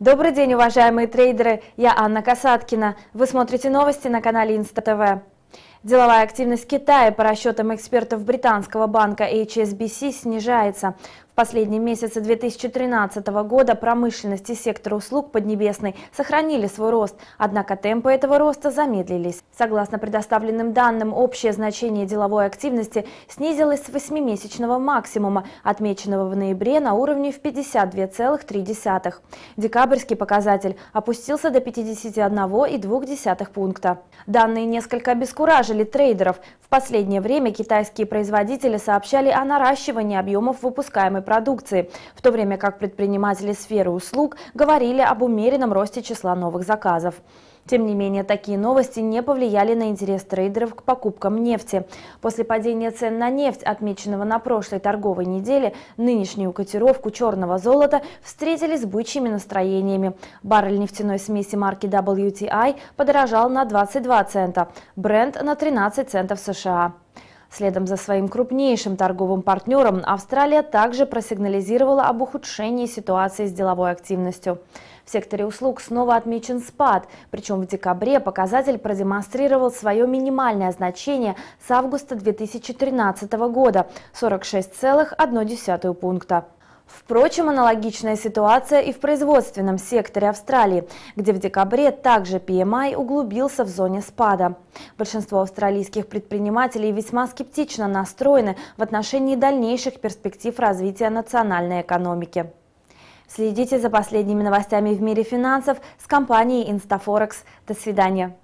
Добрый день, уважаемые трейдеры! Я Анна Касаткина. Вы смотрите новости на канале Инста ТВ. Деловая активность Китая по расчетам экспертов британского банка HSBC снижается последние месяцы 2013 года промышленность и сектор услуг Поднебесной сохранили свой рост, однако темпы этого роста замедлились. Согласно предоставленным данным, общее значение деловой активности снизилось с 8-месячного максимума, отмеченного в ноябре на уровне в 52,3. Декабрьский показатель опустился до 51,2 пункта. Данные несколько обескуражили трейдеров. В последнее время китайские производители сообщали о наращивании объемов выпускаемой продукции, в то время как предприниматели сферы услуг говорили об умеренном росте числа новых заказов. Тем не менее, такие новости не повлияли на интерес трейдеров к покупкам нефти. После падения цен на нефть, отмеченного на прошлой торговой неделе, нынешнюю котировку черного золота встретили с бычьими настроениями. Баррель нефтяной смеси марки WTI подорожал на 22 цента, бренд на 13 центов США. Следом за своим крупнейшим торговым партнером Австралия также просигнализировала об ухудшении ситуации с деловой активностью. В секторе услуг снова отмечен спад, причем в декабре показатель продемонстрировал свое минимальное значение с августа 2013 года – 46,1 пункта. Впрочем, аналогичная ситуация и в производственном секторе Австралии, где в декабре также PMI углубился в зоне спада. Большинство австралийских предпринимателей весьма скептично настроены в отношении дальнейших перспектив развития национальной экономики. Следите за последними новостями в мире финансов с компанией InstaForex. До свидания.